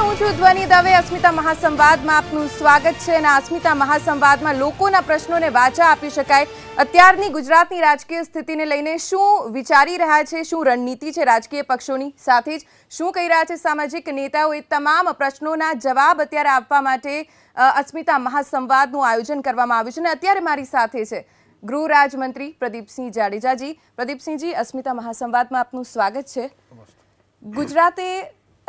નમસ્કાર હું છું ધ્વનિ દવે અસ્મિતા મહાસંવાદમાં આપનું સ્વાગત છે અને અસ્મિતા મહાસંવાદમાં લોકોના પ્રશ્નોને વાચા આપી શકાય અત્યારની ગુજરાતની રાજકીય સ્થિતિને લઈને શું વિચારી રહ્યા છે શું રણનીતિ છે રાજકીય પક્ષોની સાથે જ શું કહી રહ્યા છે સામાજિક નેતાઓ એ તમામ પ્રશ્નોના જવાબ અત્યારે આપવા માટે અસ્મિતા મહાસંવાદનું આયોજન કરવામાં આવ્યું છે અને અત્યારે મારી સાથે છે ગૃહ રાજમંત્રી પ્રદીપસિંહ જાડેજાજી પ્રદીપસિંહજી અસ્મિતા મહાસંવાદમાં આપનું સ્વાગત છે ગુજરાતે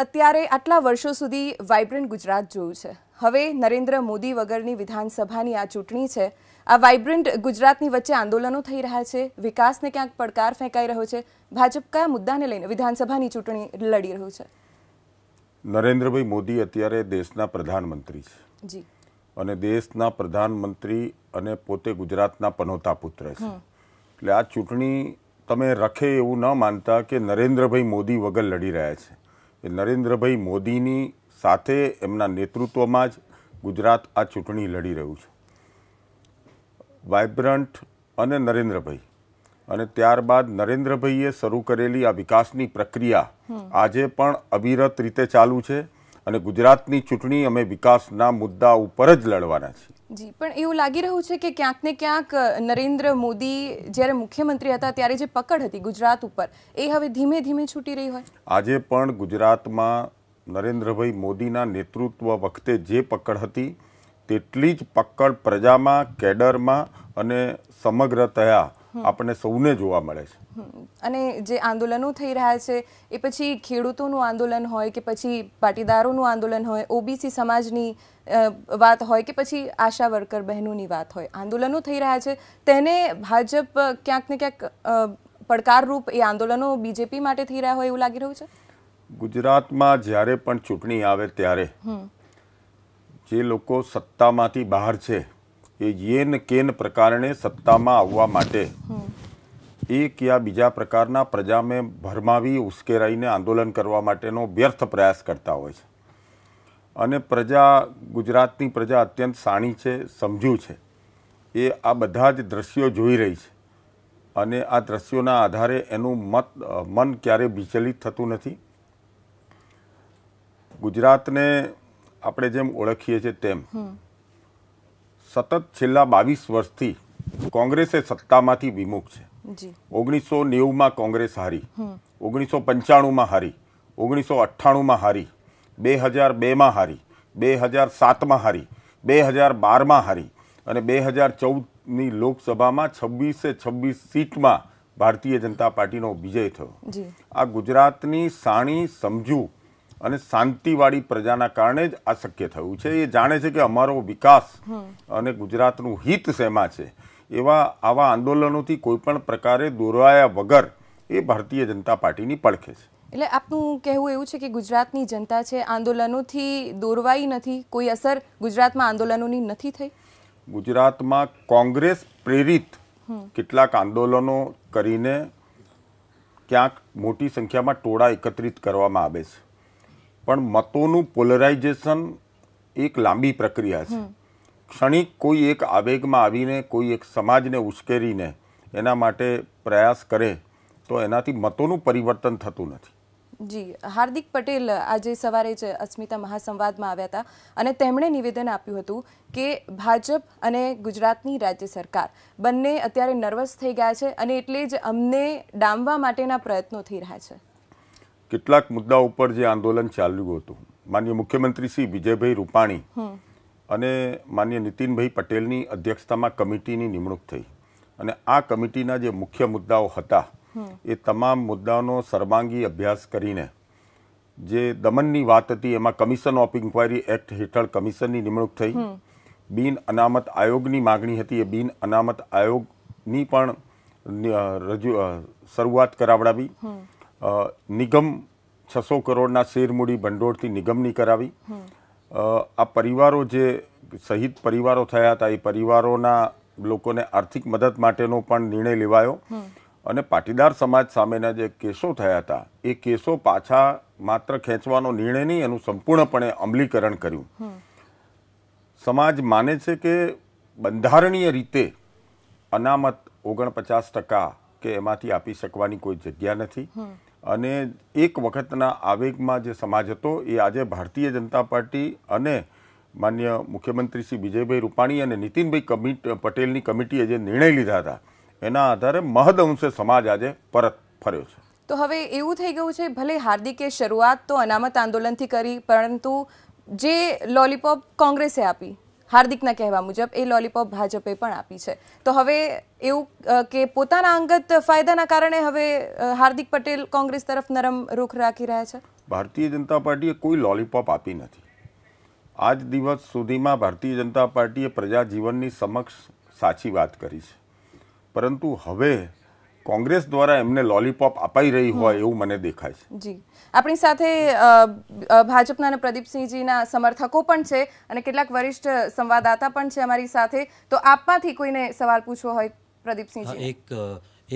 અત્યારે આટલા વર્ષો સુધી વાઇબ્રન્ટ ગુજરાત જોયું છે હવે નરેન્દ્ર મોદી વગરની વિધાનસભાની આ ચૂંટણી છે આ વાઇબ્રન્ટ ગુજરાતની વચ્ચે આંદોલનો થઈ રહ્યા છે વિકાસને ક્યાંક પડકાર ફેંકાઈ રહ્યો છે ભાજપ કયા મુદ્દાને લઈને વિધાનસભાની ચૂંટણી લડી રહ્યું છે નરેન્દ્રભાઈ મોદી અત્યારે દેશના પ્રધાનમંત્રી છે જી અને દેશના પ્રધાનમંત્રી અને પોતે ગુજરાતના પનોતા પુત્ર છે એટલે આ ચૂંટણી તમે રખે એવું ન માનતા કે નરેન્દ્રભાઈ મોદી વગર લડી રહ્યા છે નરેન્દ્રભાઈ મોદીની સાથે એમના નેતૃત્વમાં જ ગુજરાત આ ચૂંટણી લડી રહ્યું છે વાઇબ્રન્ટ અને નરેન્દ્રભાઈ અને ત્યારબાદ નરેન્દ્રભાઈએ શરૂ કરેલી આ વિકાસની પ્રક્રિયા આજે પણ અવિરત રીતે ચાલુ છે અને ગુજરાતની ચૂંટણી અમે વિકાસના મુદ્દા ઉપર જ લડવાના છીએ જી પણ એવું લાગી રહ્યું છે કે ક્યાંક ને ક્યાંક નરેન્દ્ર મોદી જ્યારે મુખ્યમંત્રી હતા ત્યારે જે પકડ હતી ગુજરાત ઉપર એ હવે ધીમે ધીમે છૂટી રહી હોય આજે પણ ગુજરાતમાં નરેન્દ્રભાઈ મોદીના નેતૃત્વ વખતે જે પકડ હતી તેટલી જ પકડ પ્રજામાં કેડરમાં અને સમગ્ર થયા આપણને સૌને જોવા મળે છે અને જે આંદોલનો થઈ રહ્યા છે એ પછી ખેડૂતોનું આંદોલન હોય કે પછી પાટીદારોનું આંદોલન હોય ઓબીસી સમાજની વાત હોય કે પછી આશા વર્કર બહેનોની વાત હોય આંદોલનો થઈ રહ્યા છે તેને ભાજપ ક્યાંક ને ક્યાંક પડકારરૂપ એ આંદોલનો બીજેપી માટે થઈ રહ્યા હોય એવું લાગી રહ્યું છે ગુજરાતમાં જ્યારે પણ ચૂંટણી આવે ત્યારે જે લોકો સત્તામાંથી બહાર છે એ યેન કેન પ્રકારણે સત્તામાં આવવા માટે એક યા બીજા પ્રકારના પ્રજા મેં ભરમાવી ઉશ્કેરાઈને આંદોલન કરવા માટેનો વ્યર્થ પ્રયાસ કરતા હોય છે અને પ્રજા ગુજરાતની પ્રજા અત્યંત સાણી છે સમજ્યું છે એ આ બધા જ દ્રશ્યો જોઈ રહી છે અને આ દ્રશ્યોના આધારે એનું મત મન ક્યારે વિચલિત થતું નથી ગુજરાતને આપણે જેમ ઓળખીએ છીએ તેમ સતત છેલ્લા બાવીસ વર્ષથી કોંગ્રેસે સત્તામાંથી વિમુખ છે ઓગણીસો નેવુંમાં કોંગ્રેસ હારી ઓગણીસો પંચાણુંમાં હારી ઓગણીસો અઠ્ઠાણુંમાં હારી બે હજાર બેમાં હારી બે હજાર સાતમાં હારી બે હજાર બારમાં હારી અને બે હજાર ચૌદની લોકસભામાં છવ્વીસે છવ્વીસ સીટમાં ભારતીય જનતા પાર્ટીનો વિજય થયો આ ગુજરાતની સાણી સમજુ અને શાંતિવાળી પ્રજાના કારણે જ આ શક્ય થયું છે એ જાણે છે કે અમારો વિકાસ અને ગુજરાતનું હિત શેમાં છે એવા આવા આંદોલનોથી કોઈ પણ પ્રકારે દોરવાયા વગર એ ભારતીય જનતા પાર્ટીની પડખે છે એટલે આપનું કહેવું એવું છે કે ગુજરાતની જનતા છે આંદોલનોથી દોરવાઈ નથી કોઈ અસર ગુજરાતમાં આંદોલનોની નથી થઈ ગુજરાતમાં કોંગ્રેસ પ્રેરિત કેટલાક આંદોલનો કરીને ક્યાંક મોટી સંખ્યામાં ટોળા એકત્રિત કરવામાં આવે છે પણ મતોનું પોલરાઇઝેશન એક લાંબી પ્રક્રિયા છે ક્ષણિક કોઈ એક આવેગમાં આવીને કોઈ એક સમાજને ઉશ્કેરીને એના માટે પ્રયાસ કરે તો એનાથી મતોનું પરિવર્તન થતું નથી જી હાર્દિક પટેલ આજે સવારે જ અસ્મિતા મહાસંવાદમાં આવ્યા હતા અને તેમણે નિવેદન આપ્યું હતું કે ભાજપ અને ગુજરાતની રાજ્ય સરકાર બંને અત્યારે નર્વસ થઈ ગયા છે અને એટલે જ અમને ડામવા માટેના પ્રયત્નો થઈ રહ્યા છે કેટલાક મુદ્દાઓ ઉપર જે આંદોલન ચાલ્યું હતું માન્ય મુખ્યમંત્રી શ્રી વિજયભાઈ રૂપાણી અને માન્ય નીતિનભાઈ પટેલની અધ્યક્ષતામાં કમિટીની નિમણૂક થઈ અને આ કમિટીના જે મુખ્ય મુદ્દાઓ હતા એ તમામ મુદ્દાઓનો સર્વાંગી અભ્યાસ કરીને જે દમનની વાત હતી એમાં કમિશન ઓફ ઇન્ક્વાયરી એક્ટ હેઠળ કમિશનની નિમણૂક થઈ બિન અનામત આયોગની માગણી હતી એ બિન અનામત આયોગની પણ રજૂ શરૂઆત કરાવડાવી નિગમ છસો કરોડના શેરમૂડી ભંડોળથી નિગમની કરાવી આ પરિવારો જે શહીદ પરિવારો થયા હતા એ પરિવારોના લોકોને આર્થિક મદદ માટેનો પણ નિર્ણય લેવાયો અને પાટીદાર સમાજ સામેના જે કેસો થયા હતા એ કેસો પાછા માત્ર ખેંચવાનો નિર્ણય નહીં એનું સંપૂર્ણપણે અમલીકરણ કર્યું સમાજ માને છે કે બંધારણીય રીતે અનામત ઓગણપચાસ ટકા કે એમાંથી આપી શકવાની કોઈ જગ્યા નથી અને એક વખતના આવેગમાં જે સમાજ હતો એ આજે ભારતીય જનતા પાર્ટી અને માન્ય મુખ્યમંત્રી શ્રી વિજયભાઈ રૂપાણી અને નીતિનભાઈ કમિટ પટેલની કમિટીએ જે નિર્ણય લીધા હતા એના આધારે મહદઅંશે સમાજ આજે પરત ફર્યો છે તો હવે એવું થઈ ગયું છે ભલે હાર્દિકે શરૂઆત તો અનામત આંદોલનથી કરી પરંતુ જે લોલીપોપ કોંગ્રેસે આપી હાર્દિકના કહેવા મુજબ એ લોલીપોપ ભાજપે પણ આપી છે તો હવે એવું કે પોતાના અંગત ફાયદાના કારણે હવે હાર્દિક પટેલ કોંગ્રેસ તરફ નરમ રૂખ રાખી રહ્યા છે ભારતીય જનતા પાર્ટીએ કોઈ લોલીપોપ આપી નથી આજ દિવસ સુધીમાં ભારતીય જનતા પાર્ટીએ પ્રજાજીવનની સમક્ષ સાચી વાત કરી છે પરંતુ હવે કોંગ્રેસ દ્વારા એમને લોલીપોપ અપાઈ રહી હોય એવું મને દેખાય છે જી આપણી સાથે ભાજપના અને પ્રદીપસિંહજીના સમર્થકો પણ છે અને કેટલાક વરિષ્ઠ સંવાદદાતા પણ છે અમારી સાથે તો આપમાંથી કોઈને સવાલ પૂછવો હોય પ્રદીપસિંહજી એક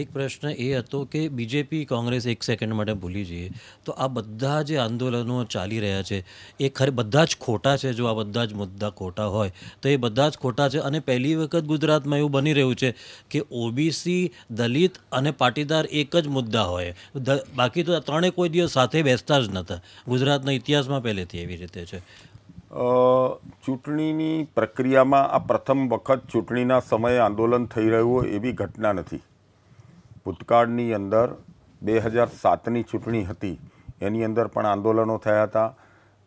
એક પ્રશ્ન એ હતો કે બીજેપી કોંગ્રેસ એક સેકન્ડ માટે ભૂલી જઈએ તો આ બધા જે આંદોલનો ચાલી રહ્યા છે એ ખરે બધા જ ખોટા છે જો આ બધા જ મુદ્દા ખોટા હોય તો એ બધા જ ખોટા છે અને પહેલી વખત ગુજરાતમાં એવું બની રહ્યું છે કે ઓબીસી દલિત અને પાટીદાર એક જ મુદ્દા હોય બાકી તો ત્રણેય કોઈ દિવસ સાથે બેસતા જ નહોતા ગુજરાતના ઇતિહાસમાં પહેલેથી એવી રીતે છે ચૂંટણીની પ્રક્રિયામાં આ પ્રથમ વખત ચૂંટણીના સમયે આંદોલન થઈ રહ્યું હોય એવી ઘટના નથી ભૂતકાળની અંદર બે હજાર સાતની ચૂંટણી હતી એની અંદર પણ આંદોલનો થયા હતા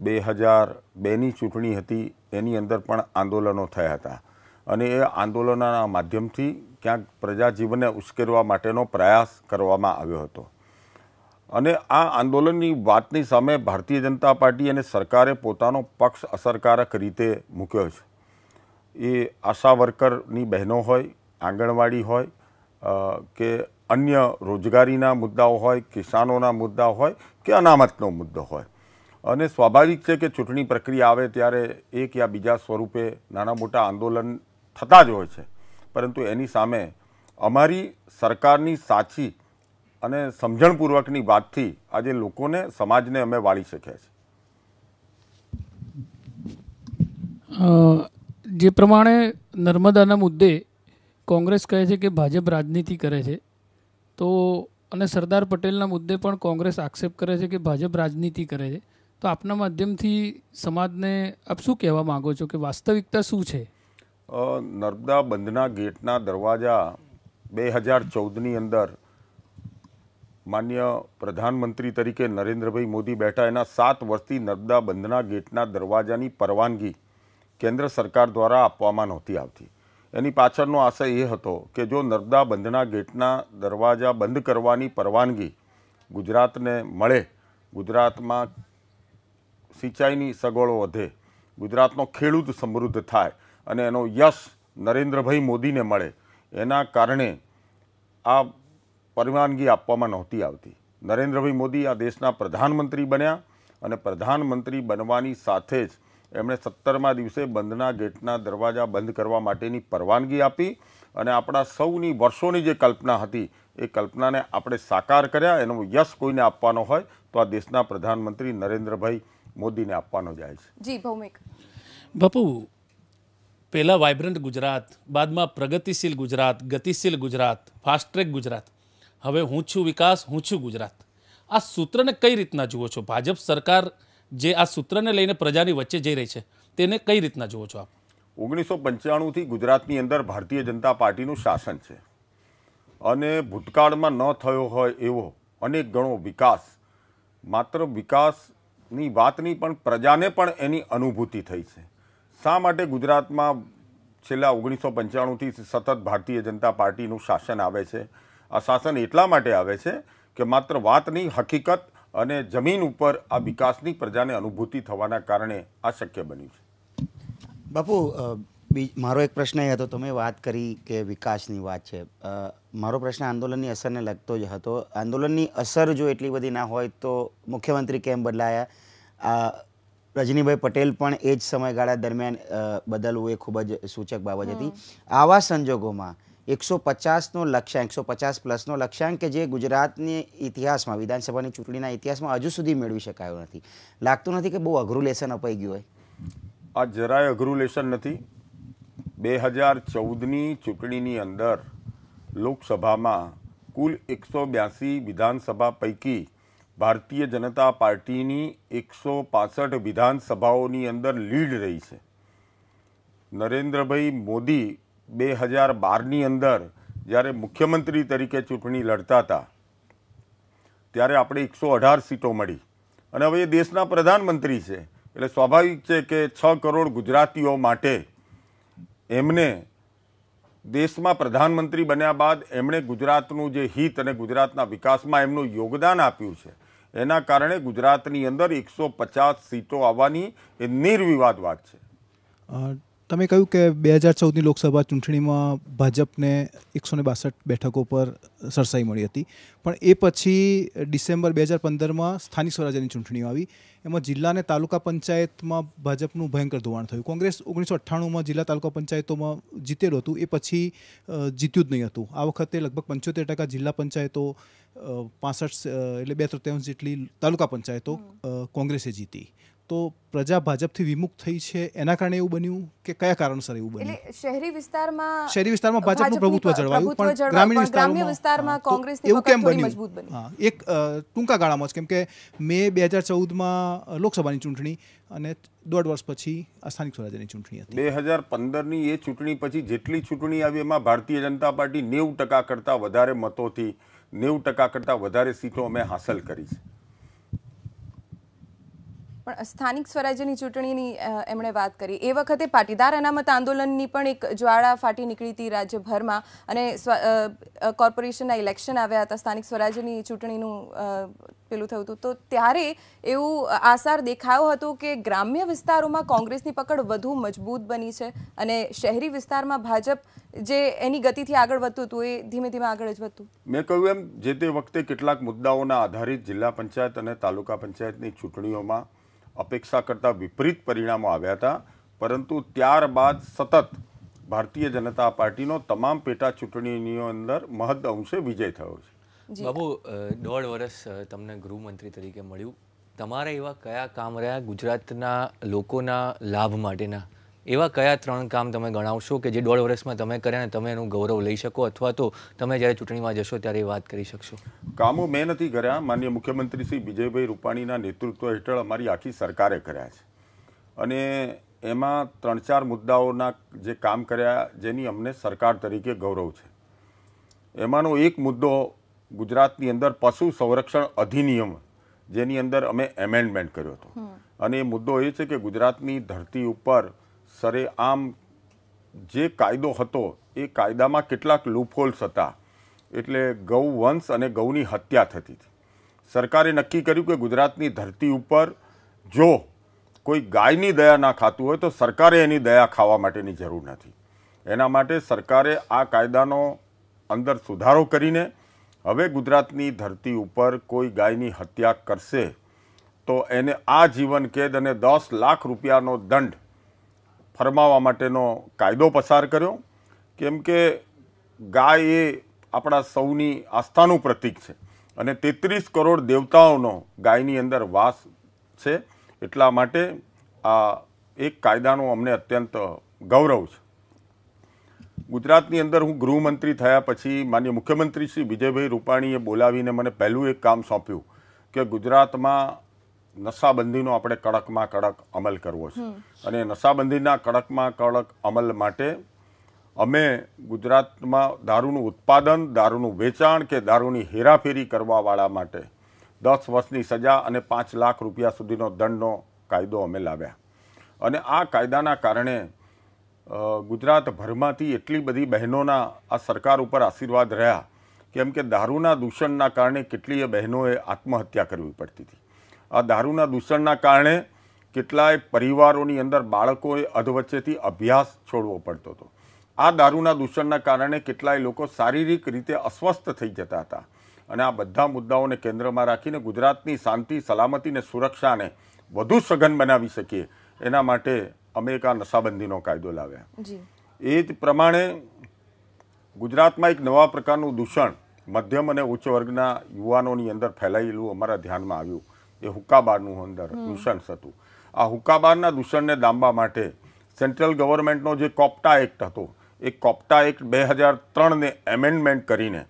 બે હજાર બેની ચૂંટણી હતી એની અંદર પણ આંદોલનો થયા હતા અને એ આંદોલનના માધ્યમથી ક્યાંક પ્રજાજીવનને ઉશ્કેરવા માટેનો પ્રયાસ કરવામાં આવ્યો હતો અને આ આંદોલનની વાતની સામે ભારતીય જનતા પાર્ટી અને સરકારે પોતાનો પક્ષ અસરકારક રીતે મૂક્યો છે એ આશા વર્કરની બહેનો હોય આંગણવાડી હોય કે અન્ય રોજગારીના મુદ્દાઓ હોય કિસાનોના મુદ્દા હોય કે અનામતનો મુદ્દો હોય અને સ્વાભાવિક છે કે ચૂંટણી પ્રક્રિયા આવે ત્યારે એક યા બીજા સ્વરૂપે નાના મોટા આંદોલન થતા જ હોય છે પરંતુ એની સામે અમારી સરકારની સાચી અને સમજણપૂર્વકની વાતથી આજે લોકોને સમાજને અમે વાળી શક્યા છીએ જે પ્રમાણે નર્મદાના મુદ્દે કોંગ્રેસ કહે છે કે ભાજપ રાજનીતિ કરે છે તો અને સરદાર પટેલના મુદ્દે પણ કોંગ્રેસ આક્ષેપ કરે છે કે ભાજપ રાજનીતિ કરે છે તો આપના માધ્યમથી સમાજને આપ શું કહેવા માગો છો કે વાસ્તવિકતા શું છે નર્મદા બંધના ગેટના દરવાજા બે હજાર ચૌદની અંદર માન્ય પ્રધાનમંત્રી તરીકે નરેન્દ્રભાઈ મોદી બેઠા એના સાત વર્ષથી નર્મદા બંધના ગેટના દરવાજાની પરવાનગી કેન્દ્ર સરકાર દ્વારા આપવામાં નહોતી આવતી એની પાછળનો આશય એ હતો કે જો નર્મદા બંધના ગેટના દરવાજા બંધ કરવાની પરવાનગી ગુજરાતને મળે ગુજરાતમાં સિંચાઈની સગવડો વધે ગુજરાતનો ખેડૂત સમૃદ્ધ થાય અને એનો યશ નરેન્દ્રભાઈ મોદીને મળે એના કારણે આ પરવાનગી આપવામાં નહોતી આવતી નરેન્દ્રભાઈ મોદી આ દેશના પ્રધાનમંત્રી બન્યા અને પ્રધાનમંત્રી બનવાની સાથે જ એમણે સત્તરમા દિવસે બંધના ગેટના દરવાજા બંધ કરવા માટેની પરવાનગી આપી અને આપણા સૌની વર્ષોની જે કલ્પના હતી એ કલ્પનાને આપણે સાકાર કર્યા એનો યશ કોઈને આપવાનો હોય તો આ દેશના પ્રધાનમંત્રી નરેન્દ્રભાઈ મોદીને આપવાનો જાય છે જી ભૌમિક બપુ પહેલાં વાઇબ્રન્ટ ગુજરાત બાદમાં પ્રગતિશીલ ગુજરાત ગતિશીલ ગુજરાત ફાસ્ટ ટ્રેક ગુજરાત હવે હું છું વિકાસ હું છું ગુજરાત આ સૂત્રને કઈ રીતના જુઓ છો ભાજપ સરકાર જે આ સૂત્રને લઈને પ્રજાની વચ્ચે જઈ રહી છે તેને કઈ રીતના જુઓ છો આપ ઓગણીસો પંચાણુંથી ગુજરાતની અંદર ભારતીય જનતા પાર્ટીનું શાસન છે અને ભૂતકાળમાં ન થયો હોય એવો અનેક ગણો વિકાસ માત્ર વિકાસની વાતની પણ પ્રજાને પણ એની અનુભૂતિ થઈ છે શા માટે ગુજરાતમાં છેલ્લા ઓગણીસો પંચાણુંથી સતત ભારતીય જનતા પાર્ટીનું શાસન આવે છે આ શાસન એટલા માટે આવે છે કે માત્ર વાતની હકીકત અને જમીન ઉપર આ વિકાસની પ્રજાને અનુભૂતિ થવાના કારણે આ શક્ય બન્યું છે બાપુ મારો એક પ્રશ્ન એ હતો તમે વાત કરી કે વિકાસની વાત છે મારો પ્રશ્ન આંદોલનની અસરને લગતો જ હતો આંદોલનની અસર જો એટલી બધી ના હોય તો મુખ્યમંત્રી કેમ બદલાયા આ રજનીભાઈ પટેલ પણ એ જ સમયગાળા દરમિયાન બદલવું એ ખૂબ જ સૂચક બાબત હતી આવા સંજોગોમાં એકસો પચાસનો લક્ષ્યાંક એકસો પચાસ પ્લસનો લક્ષ્યાંક કે જે ગુજરાતની ઇતિહાસમાં વિધાનસભાની ચૂંટણીના ઇતિહાસમાં હજુ સુધી મેળવી શકાયો નથી લાગતું નથી કે બહુ અઘરું લેસન અપાઈ ગયું હોય આ જરાય અઘરું લેસન નથી બે હજાર ચૌદની ચૂંટણીની અંદર લોકસભામાં કુલ એકસો બ્યાસી વિધાનસભા પૈકી ભારતીય જનતા પાર્ટીની એકસો પાસઠ વિધાનસભાઓની અંદર લીડ રહી છે નરેન્દ્રભાઈ મોદી બે હજાર બારની અંદર જ્યારે મુખ્યમંત્રી તરીકે ચૂંટણી લડતા હતા ત્યારે આપણે એકસો અઢાર સીટો મળી અને હવે એ દેશના પ્રધાનમંત્રી છે એટલે સ્વાભાવિક છે કે છ કરોડ ગુજરાતીઓ માટે એમને દેશમાં પ્રધાનમંત્રી બન્યા બાદ એમણે ગુજરાતનું જે હિત અને ગુજરાતના વિકાસમાં એમનું યોગદાન આપ્યું છે એના કારણે ગુજરાતની અંદર એકસો પચાસ સીટો આવવાની એ નિર્વિવાદ વાત છે તમે કહ્યું કે બે હજાર ચૌદની લોકસભા ચૂંટણીમાં ભાજપને એકસો ને બાસઠ બેઠકો પર સરસાઈ મળી હતી પણ એ પછી ડિસેમ્બર બે હજાર પંદરમાં સ્થાનિક સ્વરાજ્યની ચૂંટણીઓ આવી એમાં જિલ્લા અને તાલુકા પંચાયતમાં ભાજપનું ભયંકર ધોવાણ થયું કોંગ્રેસ ઓગણીસો અઠ્ઠાણુંમાં જિલ્લા તાલુકા પંચાયતોમાં જીતેલું હતું એ પછી જીત્યું જ નહીં હતું આ વખતે લગભગ પંચોતેર ટકા જિલ્લા પંચાયતો પાસઠ એટલે બે તૃતીયાંશ જેટલી તાલુકા પંચાયતો કોંગ્રેસે જીતી તો પ્રજા ભાજપથી વિમુખ થઈ છે એના કારણે એવું બન્યું કે કયા કારણસર એવું બન્યું શહેરી વિસ્તારમાં શહેરી વિસ્તારમાં ભાજપનું પ્રભુત્વ જળવાયું પણ ગ્રામીણ વિસ્તારમાં કોંગ્રેસની એવું કેમ બન્યું હા એક ટૂંકા ગાળામાં જ કેમ કે મે બે હજાર ચૌદમાં લોકસભાની ચૂંટણી અને દોઢ વર્ષ પછી આ સ્થાનિક સ્વરાજ્યની ચૂંટણી હતી બે હજાર પંદરની એ ચૂંટણી પછી જેટલી ચૂંટણી આવી એમાં ભારતીય જનતા પાર્ટી નેવું ટકા કરતાં વધારે મતોથી નેવું ટકા કરતાં વધારે સીટો અમે હાંસલ કરી છે પણ સ્થાનિક સ્વરાજ્યની ચૂંટણીની એમણે વાત કરી એ વખતે પાટીદાર અનામત આંદોલનની પણ એક જ્વાળા ફાટી નીકળી હતી રાજ્યભરમાં અને કોર્પોરેશનના ઇલેક્શન આવ્યા હતા સ્થાનિક સ્વરાજ્યની ચૂંટણીનું પેલું થયું હતું તો ત્યારે એવું આસાર દેખાયો હતો કે ગ્રામ્ય વિસ્તારોમાં કોંગ્રેસની પકડ વધુ મજબૂત બની છે અને શહેરી વિસ્તારમાં ભાજપ જે એની ગતિથી આગળ વધતું હતું એ ધીમે ધીમે આગળ જ વધતું મેં કહ્યું એમ જે તે વખતે કેટલાક મુદ્દાઓના આધારિત જિલ્લા પંચાયત અને તાલુકા પંચાયતની ચૂંટણીઓમાં અપેક્ષા કરતાં વિપરીત પરિણામો આવ્યા હતા પરંતુ ત્યારબાદ સતત ભારતીય જનતા પાર્ટીનો તમામ પેટા ચૂંટણીની અંદર મહદ અંશે વિજય થયો છે બાબુ દોઢ વર્ષ તમને ગૃહમંત્રી તરીકે મળ્યું તમારા એવા કયા કામ રહ્યા ગુજરાતના લોકોના લાભ માટેના એવા કયા ત્રણ કામ તમે ગણાવશો કે જે દોઢ વર્ષમાં તમે કર્યા અને તમે એનું ગૌરવ લઈ શકો અથવા તો તમે જ્યારે ચૂંટણીમાં જશો ત્યારે વાત કરી શકશો કામો મેં નથી કર્યા માન્ય મુખ્યમંત્રી શ્રી વિજયભાઈ રૂપાણીના નેતૃત્વ હેઠળ અમારી આખી સરકારે કર્યા છે અને એમાં ત્રણ ચાર મુદ્દાઓના જે કામ કર્યા જેની અમને સરકાર તરીકે ગૌરવ છે એમાંનો એક મુદ્દો ગુજરાતની અંદર પશુ સંરક્ષણ અધિનિયમ જેની અંદર અમે એમેન્ડમેન્ટ કર્યો હતો અને એ મુદ્દો એ છે કે ગુજરાતની ધરતી ઉપર સરેઆમ જે કાયદો હતો એ કાયદામાં કેટલાક લૂપહોલ્સ હતા એટલે ગૌ વંશ અને ગૌની હત્યા થતી હતી સરકારે નક્કી કર્યું કે ગુજરાતની ધરતી ઉપર જો કોઈ ગાયની દયા ના ખાતું હોય તો સરકારે એની દયા ખાવા માટેની જરૂર નથી એના માટે સરકારે આ કાયદાનો અંદર સુધારો કરીને હવે ગુજરાતની ધરતી ઉપર કોઈ ગાયની હત્યા કરશે તો એને આ જીવન કેદ અને દસ લાખ રૂપિયાનો દંડ ફરમાવવા માટેનો કાયદો પસાર કર્યો કેમ કે ગાય એ આપણા સૌની આસ્થાનું પ્રતીક છે અને તેત્રીસ કરોડ દેવતાઓનો ગાયની અંદર વાસ છે એટલા માટે આ એક કાયદાનો અમને અત્યંત ગૌરવ છે ગુજરાતની અંદર હું ગૃહમંત્રી થયા પછી માન્ય મુખ્યમંત્રી શ્રી વિજયભાઈ રૂપાણીએ બોલાવીને મને પહેલું એક કામ સોંપ્યું કે ગુજરાતમાં નશાબંધીનો આપણે કડકમાં કડક અમલ કરવો છે અને નશાબંધીના કડકમાં કડક અમલ માટે અમે ગુજરાતમાં દારૂનું ઉત્પાદન દારૂનું વેચાણ કે દારૂની હેરાફેરી કરવાવાળા માટે દસ વર્ષની સજા અને પાંચ લાખ રૂપિયા સુધીનો દંડનો કાયદો અમે લાવ્યા અને આ કાયદાના કારણે ગુજરાતભરમાંથી એટલી બધી બહેનોના આ સરકાર ઉપર આશીર્વાદ રહ્યા કેમ કે દારૂના દૂષણના કારણે કેટલીય બહેનોએ આત્મહત્યા કરવી પડતી હતી આ દારૂના દૂષણના કારણે કેટલાય પરિવારોની અંદર બાળકોએ અધવચ્ચેથી અભ્યાસ છોડવો પડતો હતો આ દારૂના દૂષણના કારણે કેટલાય લોકો શારીરિક રીતે અસ્વસ્થ થઈ જતા હતા અને આ બધા મુદ્દાઓને કેન્દ્રમાં રાખીને ગુજરાતની શાંતિ સલામતી અને સુરક્ષાને વધુ સઘન બનાવી શકીએ એના માટે અમે એક આ નશાબંધીનો કાયદો લાવ્યા એ જ પ્રમાણે ગુજરાતમાં એક નવા પ્રકારનું દૂષણ મધ્યમ અને ઉચ્ચ વર્ગના યુવાનોની અંદર ફેલાયેલું અમારા ધ્યાનમાં આવ્યું એ હુક્કાબારનું અંદર દૂષણ હતું આ હુક્કાબારના દૂષણને ડામવા માટે સેન્ટ્રલ ગવર્મેન્ટનો જે કોપ્ટા એક્ટ હતો એ કોપ્ટા એક્ટ બે હજાર ત્રણને એમેન્ડમેન્ટ કરીને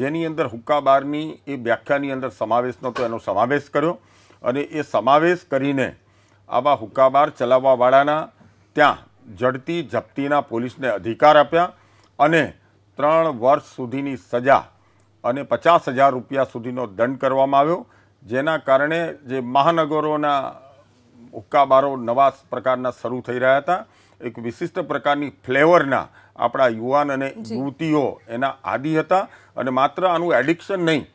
જેની અંદર હુક્કાબારની એ વ્યાખ્યાની અંદર સમાવેશ નહોતો એનો સમાવેશ કર્યો અને એ સમાવેશ કરીને આવા હુક્કાબાર ચલાવવાવાળાના ત્યાં જડતી જપ્તીના પોલીસને અધિકાર આપ્યા અને ત્રણ વર્ષ સુધીની સજા અને પચાસ હજાર રૂપિયા સુધીનો દંડ કરવામાં આવ્યો જેના કારણે જે મહાનગરોના હુક્કાબારો નવા પ્રકારના શરૂ થઈ રહ્યા હતા એક વિશિષ્ટ પ્રકારની ફ્લેવરના આપણા યુવાન અને યુવતીઓ એના આદિ હતા અને માત્ર આનું એડિક્શન નહીં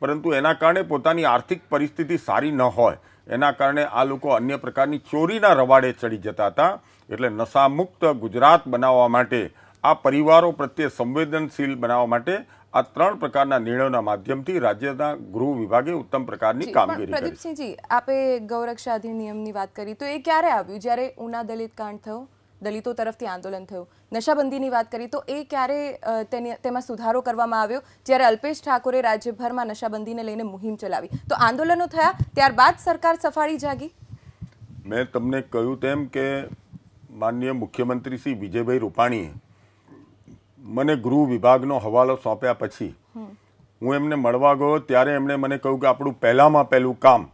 પરંતુ એના કારણે પોતાની આર્થિક પરિસ્થિતિ સારી ન હોય એના કારણે આ લોકો અન્ય પ્રકારની ચોરીના રવાડે ચડી જતા હતા એટલે નશામુક્ત ગુજરાત બનાવવા માટે આ પરિવારો પ્રત્યે સંવેદનશીલ બનાવવા માટે આ ત્રણ પ્રકારના નિર્ણયોના માધ્યમથી રાજ્યના ગૃહ વિભાગે ઉત્તમ પ્રકારની કામગીરી પ્રદીપસિંહજી આપે ગૌરક્ષા અધિનિયમની વાત કરી તો એ ક્યારે આવ્યું જ્યારે ઉના દલિત કાંડ થયો દલિતો તરફથી આંદોલન થયું નશાબંધીની વાત કરી તો એ ક્યારે તેમાં સુધારો કરવામાં આવ્યો જ્યારે અલ્પેશ ઠાકોરે રાજ્યભરમાં નશાબંધીને લઈને મુહિમ ચલાવી તો આંદોલનો થયા ત્યારબાદ સરકાર સફાળી જાગી મેં તમને કહ્યું તેમ કે માનનીય મુખ્યમંત્રી શ્રી વિજયભાઈ રૂપાણીએ મને ગૃહ વિભાગનો હવાલો સોંપ્યા પછી હું એમને મળવા ગયો ત્યારે એમણે મને કહ્યું કે આપણું પહેલામાં પહેલું કામ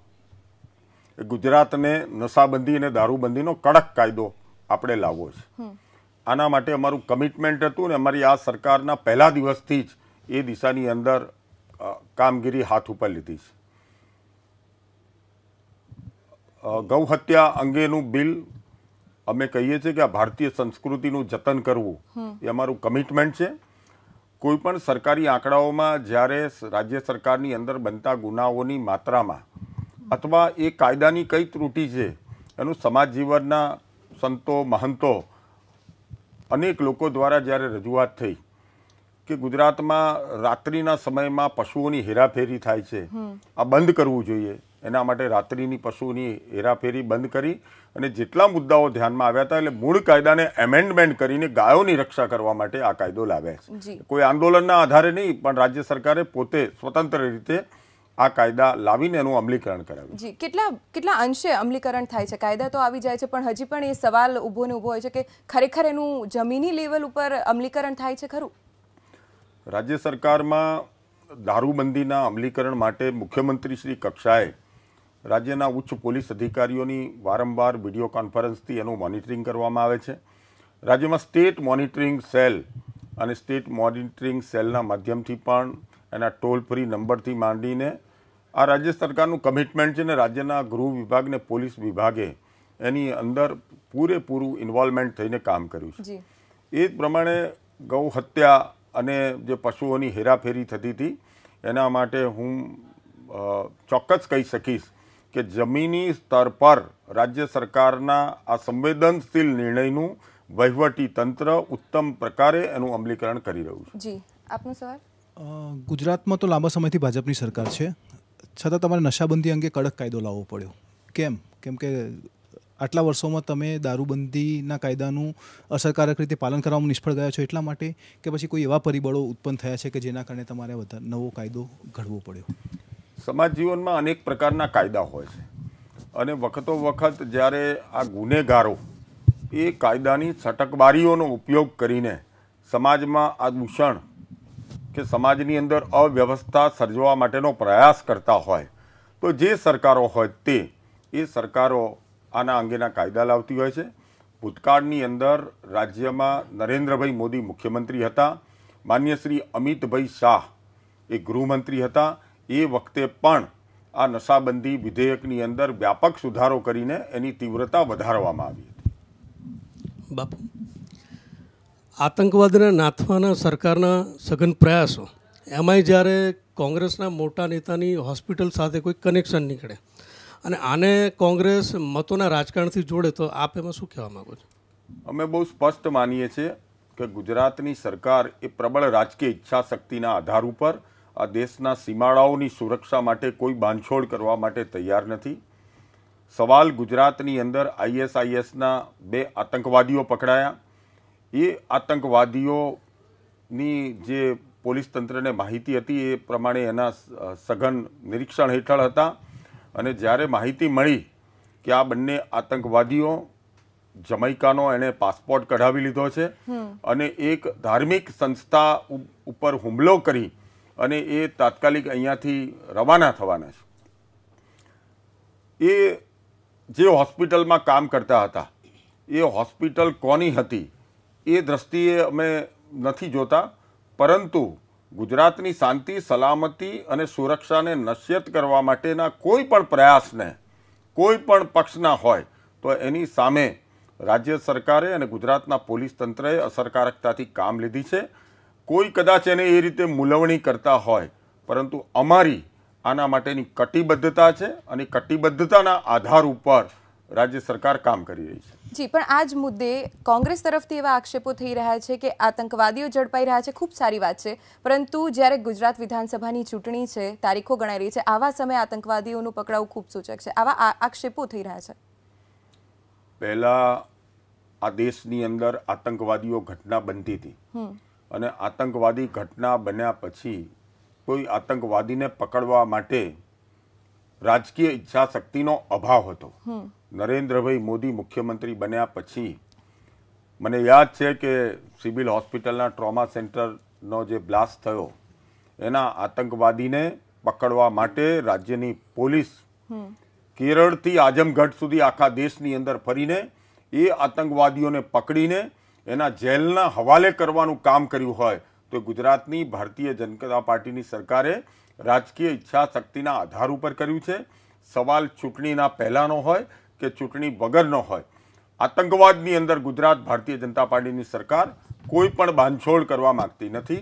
એ ગુજરાતને નશાબંધી અને દારૂબંધીનો કડક કાયદો આપણે લાવવો છે આના માટે અમારું કમિટમેન્ટ હતું ને અમારી આ સરકારના પહેલા દિવસથી જ એ દિશાની અંદર કામગીરી હાથ ઉપર લીધી છે ગૌહત્યા અંગેનું બિલ અમે કહીએ છીએ કે આ ભારતીય સંસ્કૃતિનું જતન કરવું એ અમારું કમિટમેન્ટ છે કોઈપણ સરકારી આંકડાઓમાં જ્યારે રાજ્ય સરકારની અંદર બનતા ગુનાઓની માત્રામાં અથવા એ કાયદાની કઈ ત્રુટિ છે એનું સમાજ જીવનના સંતો મહંતો અનેક લોકો દ્વારા જ્યારે રજૂઆત થઈ કે ગુજરાતમાં રાત્રિના સમયમાં પશુઓની હેરાફેરી થાય છે આ બંધ કરવું જોઈએ એના માટે રાત્રિની પશુની હેરાફેરી બંધ કરી અને જેટલા મુદ્દાઓ ધ્યાનમાં આવ્યા હતા એટલે મૂળ કાયદાને એમેન્ડમેન્ટ કરીને ગાયોની રક્ષા કરવા માટે આ કાયદો લાવ્યા છે કોઈ આંદોલનના આધારે નહીં પણ રાજ્ય સરકારે પોતે સ્વતંત્ર રીતે આ કાયદા લાવીને એનું અમલીકરણ કરાવ્યું જી કેટલા કેટલા અંશે અમલીકરણ થાય છે કાયદા તો આવી જાય છે પણ હજી પણ એ સવાલ ઊભો ને ઊભો હોય છે કે ખરેખર એનું જમીની લેવલ ઉપર અમલીકરણ થાય છે ખરું રાજ્ય સરકારમાં દારૂબંધીના અમલીકરણ માટે મુખ્યમંત્રી શ્રી કક્ષાએ રાજ્યના ઉચ્ચ પોલીસ અધિકારીઓની વારંવાર વિડીયો કોન્ફરન્સથી એનું મોનિટરિંગ કરવામાં આવે છે રાજ્યમાં સ્ટેટ મોનિટરિંગ સેલ અને સ્ટેટ મોનિટરિંગ સેલના માધ્યમથી પણ એના ટોલ ફ્રી નંબરથી માંડીને આ રાજ્ય સરકારનું કમિટમેન્ટ છે ને રાજ્યના ગૃહ વિભાગને પોલીસ વિભાગે એની અંદર પૂરેપૂરું ઇન્વોલ્વમેન્ટ થઈને કામ કર્યું છે એ જ પ્રમાણે ગૌ હત્યા અને જે પશુઓની હેરાફેરી થતી હતી એના માટે હું ચોક્કસ કહી શકીશ કે જમીની સ્તર પર રાજ્ય સરકારના આ સંવેદનશીલ નિર્ણયનું વહીવટી તંત્ર ઉત્તમ પ્રકારે એનું અમલીકરણ કરી રહ્યું છે જી આપનો સવાલ ગુજરાતમાં તો લાંબા સમયથી ભાજપની સરકાર છે છતાં તમારે નશાબંધી અંગે કડક કાયદો લાવવો પડ્યો કેમ કેમ કે આટલા વર્ષોમાં તમે દારૂબંધીના કાયદાનું અસરકારક રીતે પાલન કરવામાં નિષ્ફળ ગયા છો એટલા માટે કે પછી કોઈ એવા પરિબળો ઉત્પન્ન થયા છે કે જેના કારણે તમારે નવો કાયદો ઘડવો પડ્યો સમાજ જીવનમાં અનેક પ્રકારના કાયદા હોય છે અને વખતો વખત જ્યારે આ ગુનેગારો એ કાયદાની છટકબારીઓનો ઉપયોગ કરીને સમાજમાં આ દૂષણ કે સમાજની અંદર અવ્યવસ્થા સર્જવા માટેનો પ્રયાસ કરતા હોય તો જે સરકારો હોય તે એ સરકારો આના અંગેના કાયદા લાવતી હોય છે ભૂતકાળની અંદર રાજ્યમાં નરેન્દ્રભાઈ મોદી મુખ્યમંત્રી હતા માન્ય શ્રી અમિતભાઈ શાહ એ ગૃહમંત્રી હતા એ વખતે પણ આ નશાબંધી વિધેયકની અંદર વ્યાપક સુધારો કરીને એની તીવ્રતા વધારવામાં આવી હતી બાપુ આતંકવાદને નાથવાના સરકારના સઘન પ્રયાસો એમાંય જ્યારે કોંગ્રેસના મોટા નેતાની હોસ્પિટલ સાથે કોઈ કનેક્શન નીકળે અને આને કોંગ્રેસ મતોના રાજકારણથી જોડે તો આપ એમાં શું કહેવા માગો છો અમે બહુ સ્પષ્ટ માનીએ છીએ કે ગુજરાતની સરકાર એ પ્રબળ રાજકીય ઈચ્છા શક્તિના આધાર ઉપર આ દેશના સીમાડાઓની સુરક્ષા માટે કોઈ બાંધછોડ કરવા માટે તૈયાર નથી સવાલ ગુજરાતની અંદર આઈએસઆઈએસના બે આતંકવાદીઓ પકડાયા એ આતંકવાદીઓની જે પોલીસ તંત્રને માહિતી હતી એ પ્રમાણે એના સઘન નિરીક્ષણ હેઠળ હતા અને જ્યારે માહિતી મળી કે આ બંને આતંકવાદીઓ જમૈકાનો એણે પાસપોર્ટ કઢાવી લીધો છે અને એક ધાર્મિક સંસ્થા ઉપર હુમલો કરી અને એ તાત્કાલિક અહીંયાથી રવાના થવાના છે એ જે હોસ્પિટલમાં કામ કરતા હતા એ હોસ્પિટલ કોની હતી એ દ્રષ્ટિએ અમે નથી જોતા પરંતુ ગુજરાતની શાંતિ સલામતી અને સુરક્ષાને નશ્યત કરવા માટેના કોઈ પણ પ્રયાસને કોઈ પણ પક્ષના હોય તો એની સામે રાજ્ય સરકારે અને ગુજરાતના પોલીસ તંત્રએ અસરકારકતાથી કામ લીધી છે કોઈ કદાચ એને એ રીતે મૂલવણી કરતા હોય પરંતુ અમારી આના માટેની કટિબદ્ધતા છે અને કટિબદ્ધતાના આધાર ઉપર રાજ્ય સરકાર કામ કરી રહી છે જી પણ આ જ મુદ્દે કોંગ્રેસ તરફથી એવા આક્ષેપો થઈ રહ્યા છે કે આતંકવાદીઓ ઝડપાઈ રહ્યા છે ખૂબ સારી વાત છે પરંતુ જ્યારે ગુજરાત વિધાનસભાની ચૂંટણી છે તારીખો ગણાઈ રહી છે આવા સમયે આતંકવાદીઓનું પકડાવું ખૂબ સૂચક છે આવા આક્ષેપો થઈ રહ્યા છે પહેલા આ દેશની અંદર આતંકવાદીઓ ઘટના બનતી હતી અને આતંકવાદી ઘટના બન્યા પછી કોઈ આતંકવાદીને પકડવા માટે રાજકીય ઈચ્છા શક્તિનો અભાવ હતો નરેન્દ્રભાઈ મોદી મુખ્યમંત્રી બન્યા પછી મને યાદ છે કે સિવિલ હોસ્પિટલના ટ્રોમા સેન્ટરનો જે બ્લાસ્ટ થયો એના આતંકવાદીને પકડવા માટે રાજ્યની પોલીસ કેરળથી આઝમગઢ સુધી આખા દેશની અંદર ફરીને એ આતંકવાદીઓને પકડીને એના જેલના હવાલે કરવાનું કામ કર્યું હોય તો ગુજરાતની ભારતીય જનતા પાર્ટીની સરકારે રાજકીય ઈચ્છા શક્તિના આધાર ઉપર કર્યું છે સવાલ ચૂંટણીના પહેલાંનો હોય કે ચૂંટણી વગરનો હોય આતંકવાદની અંદર ગુજરાત ભારતીય જનતા પાર્ટીની સરકાર કોઈ પણ બાંધછોડ કરવા માગતી નથી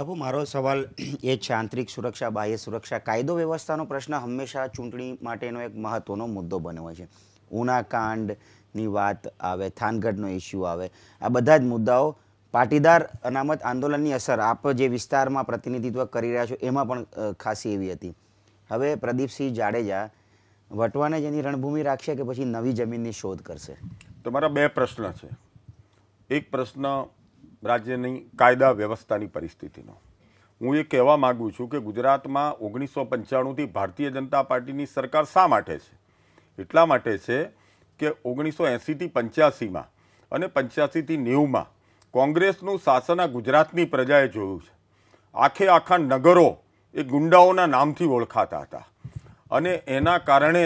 બાબુ મારો સવાલ એ છે આંતરિક સુરક્ષા બાહ્ય સુરક્ષા કાયદો વ્યવસ્થાનો પ્રશ્ન હંમેશા ચૂંટણી માટેનો એક મહત્ત્વનો મુદ્દો બન્યો હોય છે ઉના કાંડ ની વાત આવે થાનગઢનો ઇસ્યુ આવે આ બધા જ મુદ્દાઓ પાટીદાર અનામત આંદોલનની અસર આપ જે વિસ્તારમાં પ્રતિનિધિત્વ કરી રહ્યા છો એમાં પણ ખાસી એવી હતી હવે પ્રદીપસિંહ જાડેજા વટવાને જેની રણભૂમિ રાખશે કે પછી નવી જમીનની શોધ કરશે તો મારા બે પ્રશ્ન છે એક પ્રશ્ન રાજ્યની કાયદા વ્યવસ્થાની પરિસ્થિતિનો હું એ કહેવા માગું છું કે ગુજરાતમાં ઓગણીસો પંચાણુંથી ભારતીય જનતા પાર્ટીની સરકાર શા માટે છે એટલા માટે છે કે ઓગણીસો એંસીથી પંચ્યાસીમાં અને પંચ્યાસીથી નેવુંમાં કોંગ્રેસનું શાસન આ ગુજરાતની પ્રજાએ જોયું છે આખે આખા નગરો એ ગુંડાઓના નામથી ઓળખાતા હતા અને એના કારણે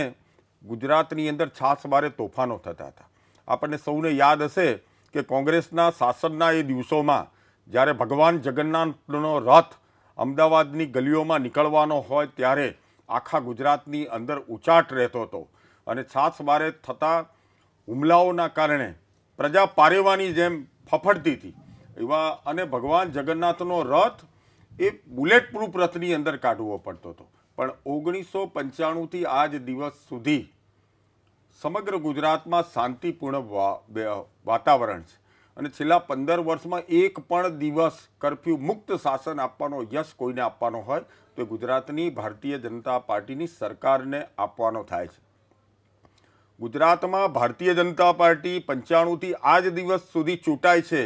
ગુજરાતની અંદર છાસમારે તોફાનો થતા હતા આપણને સૌને યાદ હશે કે કોંગ્રેસના શાસનના એ દિવસોમાં જ્યારે ભગવાન જગન્નાથનો રથ અમદાવાદની ગલીઓમાં નીકળવાનો હોય ત્યારે આખા ગુજરાતની અંદર ઉચાટ રહેતો હતો અને છાસમારે થતા હુમલાઓના કારણે પ્રજા પારેવાની જેમ ફફડતી હતી એવા અને ભગવાન જગન્નાથનો રથ એ બુલેટ પ્રૂફ રથની અંદર કાઢવો પડતો હતો પણ ઓગણીસો પંચાણુંથી આ જ દિવસ સુધી સમગ્ર ગુજરાતમાં શાંતિપૂર્ણ વાતાવરણ છે અને છેલ્લા પંદર વર્ષમાં એક પણ દિવસ કરફ્યુ મુક્ત શાસન આપવાનો યશ કોઈને આપવાનો હોય તો ગુજરાતની ભારતીય જનતા પાર્ટીની સરકારને આપવાનો થાય છે ગુજરાતમાં ભારતીય જનતા પાર્ટી પંચાણુંથી આજ દિવસ સુધી ચૂંટાય છે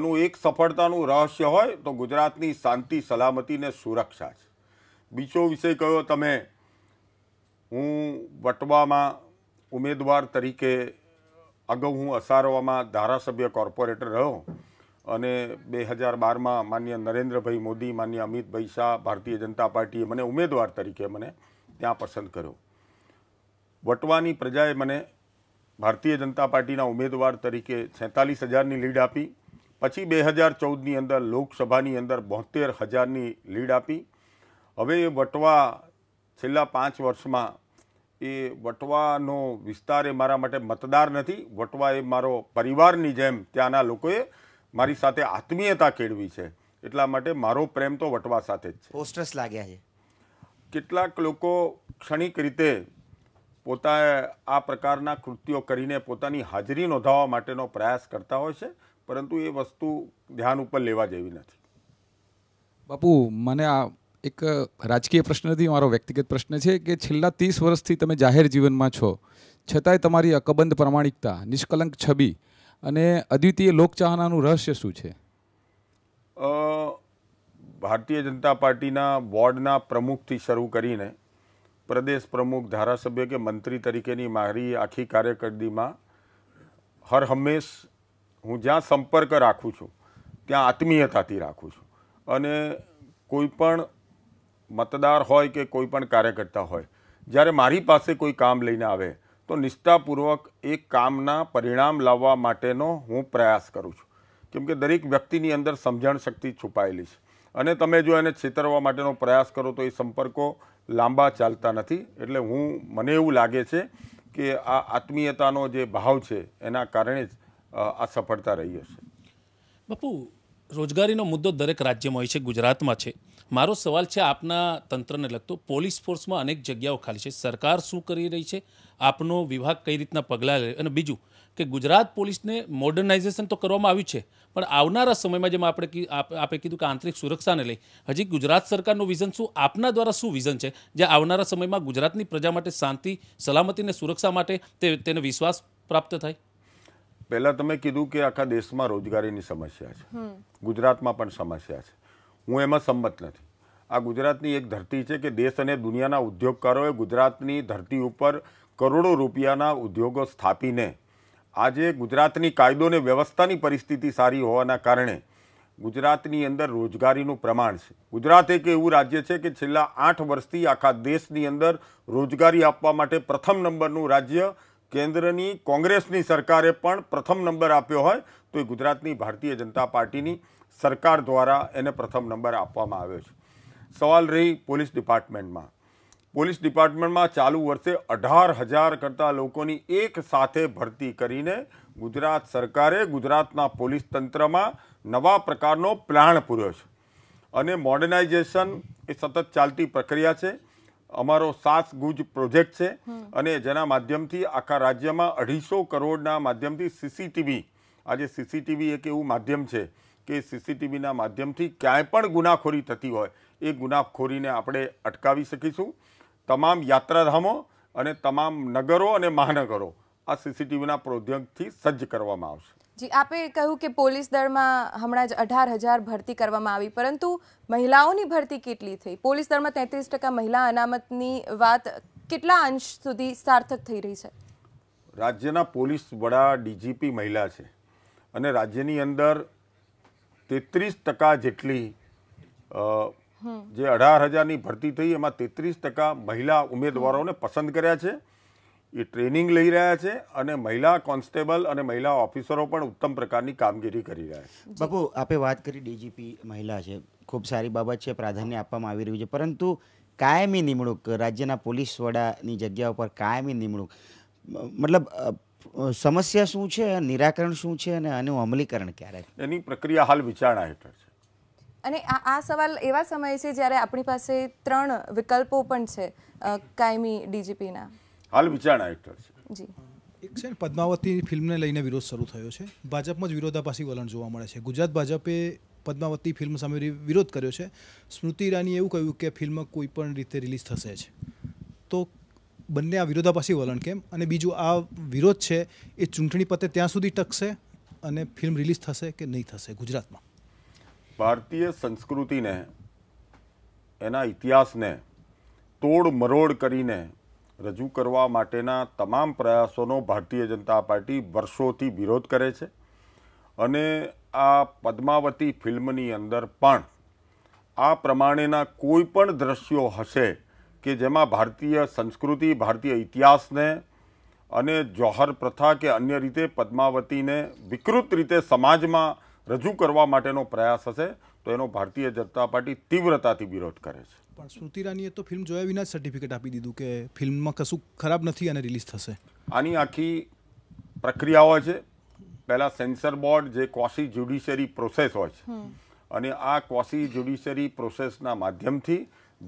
એનું એક સફળતાનું રહસ્ય હોય તો ગુજરાતની શાંતિ સલામતીને સુરક્ષા છે બીજો વિષય કયો તમે હું વટવામાં ઉમેદવાર તરીકે અગાઉ હું અસારવામાં ધારાસભ્ય કોર્પોરેટર રહ્યો અને બે હજાર બારમાં માન્ય નરેન્દ્રભાઈ મોદી માન્ય અમિતભાઈ શાહ ભારતીય જનતા પાર્ટીએ મને ઉમેદવાર તરીકે મને ત્યાં પસંદ કર્યો વટવાની પ્રજાએ મને ભારતીય જનતા પાર્ટીના ઉમેદવાર તરીકે સેંતાલીસ હજારની લીડ આપી પછી બે હજાર ચૌદની અંદર લોકસભાની અંદર બોતેર હજારની લીડ આપી હવે એ વટવા છેલ્લા પાંચ વર્ષમાં એ વટવાનો વિસ્તાર એ મારા માટે મતદાર નથી વટવા એ મારો પરિવારની જેમ ત્યાંના લોકોએ મારી સાથે આત્મીયતા કેળવી છે એટલા માટે મારો પ્રેમ તો વટવા સાથે જ છે પોસ્ટર્સ લાગ્યા છે કેટલાક લોકો ક્ષણિક રીતે પોતા આ પ્રકારના કૃત્યો કરીને પોતાની હાજરી નોંધાવવા માટેનો પ્રયાસ કરતા હોય છે પરંતુ એ વસ્તુ ધ્યાન ઉપર લેવા જેવી નથી બાપુ મને આ એક રાજકીય પ્રશ્નથી મારો વ્યક્તિગત પ્રશ્ન છે કે છેલ્લા ત્રીસ વર્ષથી તમે જાહેર જીવનમાં છો છતાંય તમારી અકબંધ પ્રામાણિકતા નિષ્કલંક છબી અને અદ્વિતીય લોકચાહનાનું રહસ્ય શું છે ભારતીય જનતા પાર્ટીના બોર્ડના પ્રમુખથી શરૂ કરીને પ્રદેશ પ્રમુખ ધારાસભ્ય કે મંત્રી તરીકેની મારી આખી કાર્યકર્દીમાં હર હંમેશ હું જ્યાં સંપર્ક રાખું છું ત્યાં આત્મીયતાથી રાખું છું અને કોઈપણ મતદાર હોય કે કોઈપણ કાર્યકર્તા હોય જ્યારે મારી પાસે કોઈ કામ લઈને આવે તો નિષ્ઠાપૂર્વક એ કામના પરિણામ લાવવા માટેનો હું પ્રયાસ કરું છું કેમ કે દરેક વ્યક્તિની અંદર સમજણ શક્તિ છુપાયેલી છે અને તમે જો એને છેતરવા માટેનો પ્રયાસ કરો તો એ સંપર્કો લાંબા ચાલતા નથી એટલે હું મને એવું લાગે છે કે આ આત્મીયતાનો જે ભાવ છે એના કારણે જ આ સફળતા રહી હશે બાપુ રોજગારીનો મુદ્દો દરેક રાજ્યમાં હોય છે ગુજરાતમાં છે મારો સવાલ છે આપના તંત્રને લગતો પોલીસ ફોર્સમાં અનેક જગ્યાઓ ખાલી છે સરકાર શું કરી રહી છે આપનો વિભાગ કઈ રીતના પગલાં લે અને બીજું કે ગુજરાત પોલીસને મોડર્નાઇઝેશન તો કરવામાં આવ્યું છે પણ આવનારા સમયમાં જેમ આપણે આપે કીધું કે આંતરિક સુરક્ષાને લઈ હજી ગુજરાત સરકારનું વિઝન શું આપના દ્વારા શું વિઝન છે જે આવનારા સમયમાં ગુજરાતની પ્રજા માટે શાંતિ સલામતી અને સુરક્ષા માટે તે તેને વિશ્વાસ પ્રાપ્ત થાય પહેલાં તમે કીધું કે આખા દેશમાં રોજગારીની સમસ્યા છે ગુજરાતમાં પણ સમસ્યા છે હું એમાં સંમત નથી આ ગુજરાતની એક ધરતી છે કે દેશ અને દુનિયાના ઉદ્યોગકારોએ ગુજરાતની ધરતી ઉપર કરોડો રૂપિયાના ઉદ્યોગો સ્થાપીને આજે ગુજરાતની કાયદો અને વ્યવસ્થાની પરિસ્થિતિ સારી હોવાના કારણે ગુજરાતની અંદર રોજગારીનું પ્રમાણ છે ગુજરાત એક એવું રાજ્ય છે કે છેલ્લા આઠ વર્ષથી આખા દેશની અંદર રોજગારી આપવા માટે પ્રથમ નંબરનું રાજ્ય કેન્દ્રની કોંગ્રેસની સરકારે પણ પ્રથમ નંબર આપ્યો હોય તો એ ગુજરાતની ભારતીય જનતા પાર્ટીની સરકાર દ્વારા એને પ્રથમ નંબર આપવામાં આવ્યો છે સવાલ રહી પોલીસ ડિપાર્ટમેન્ટમાં પોલીસ ડિપાર્ટમેન્ટમાં ચાલુ વર્ષે અઢાર હજાર કરતાં લોકોની એક સાથે ભરતી કરીને ગુજરાત સરકારે ગુજરાતના પોલીસ તંત્રમાં નવા પ્રકારનો પ્લાન પૂર્યો છે અને મોડર્નાઇઝેશન એ સતત ચાલતી પ્રક્રિયા છે અમારો સાસ ગુજ પ્રોજેક્ટ છે અને જેના માધ્યમથી આખા રાજ્યમાં અઢીસો કરોડના માધ્યમથી સીસીટીવી આજે સીસીટીવી એક એવું માધ્યમ છે કે સીસીટીવીના માધ્યમથી ક્યાંય પણ ગુનાખોરી થતી હોય એ ગુનાખોરીને આપણે અટકાવી શકીશું તમામ યાત્રાધામો અને તમામ નગરો અને મહાનગરો આ સીસીટીવીના પ્રોદ્યોગથી સજ્જ કરવામાં આવશે જી આપે કહ્યું કે પોલીસ દળમાં હમણાં જ અઢાર હજાર ભરતી કરવામાં આવી પરંતુ મહિલાઓની ભરતી કેટલી થઈ પોલીસ દળમાં તેત્રીસ ટકા મહિલા અનામતની વાત કેટલા અંશ સુધી સાર્થક થઈ રહી છે રાજ્યના પોલીસ વડા ડીજીપી મહિલા છે અને રાજ્યની અંદર તેત્રીસ ટકા જેટલી જે અઢાર હજારની ભરતી થઈ એમાં તેત્રીસ ટકા મહિલા ઉમેદવારોને પસંદ કર્યા છે એ ટ્રેનિંગ લઈ રહ્યા છે અને મહિલા કોન્સ્ટેબલ અને મહિલા ઓફિસરો પણ ઉત્તમ પ્રકારની કામગીરી કરી રહ્યા છે બાપુ આપે વાત કરી ડીજીપી મહિલા છે ખૂબ સારી બાબત છે પ્રાધાન્ય આપવામાં આવી રહ્યું છે પરંતુ કાયમી નિમણૂક રાજ્યના પોલીસ વડાની જગ્યા ઉપર કાયમી નિમણૂક મતલબ સમસ્યા શું છે નિરાકરણ શું છે અને આનું અમલીકરણ ક્યારે એની પ્રક્રિયા હાલ વિચારણા હેઠળ છે અને આ આ સવાલ એવા સમય છે જ્યારે આપણી પાસે ત્રણ વિકલ્પો પણ છે કાયમી ડીજીપીના હાલ વિચારણા હેઠળ છે જી એક છે પદ્માવતી ફિલ્મને લઈને વિરોધ શરૂ થયો છે ભાજપમાં જ વિરોધાભાસી વલણ જોવા મળે છે ગુજરાત ભાજપે પદ્માવતી ફિલ્મ સામે વિરોધ કર્યો છે સ્મૃતિ ઈરાનીએ એવું કહ્યું કે ફિલ્મ કોઈ પણ રીતે રિલીઝ થશે જ તો બંને આ વિરોધાભાસી વલણ કેમ અને બીજું આ વિરોધ છે એ ચૂંટણી પતે ત્યાં સુધી ટકશે અને ફિલ્મ રિલીઝ થશે કે નહીં થશે ગુજરાતમાં ભારતીય સંસ્કૃતિને એના ઇતિહાસને તોડ મરોડ કરીને રજૂ કરવા માટેના તમામ પ્રયાસોનો ભારતીય જનતા પાર્ટી વર્ષોથી વિરોધ કરે છે અને આ પદ્માવતી ફિલ્મની અંદર પણ આ પ્રમાણેના કોઈ પણ દ્રશ્યો હશે કે જેમાં ભારતીય સંસ્કૃતિ ભારતીય ઇતિહાસને અને જોહર પ્રથા કે અન્ય રીતે પદ્માવતીને વિકૃત રીતે સમાજમાં રજૂ કરવા માટેનો પ્રયાસ હશે તો એનો ભારતીય જનતા પાર્ટી તીવ્રતાથી વિરોધ કરે છે પણ સ્મૃતિ રાનીએ તો ફિલ્મ જોયા વિના સર્ટિફિકેટ આપી દીધું કે ફિલ્મમાં કશું ખરાબ નથી અને રિલીઝ થશે આની આખી પ્રક્રિયા હોય છે પહેલાં સેન્સર બોર્ડ જે ક્વોસી જ્યુડિશરી પ્રોસેસ હોય છે અને આ ક્વોસી જ્યુડિશરી પ્રોસેસના માધ્યમથી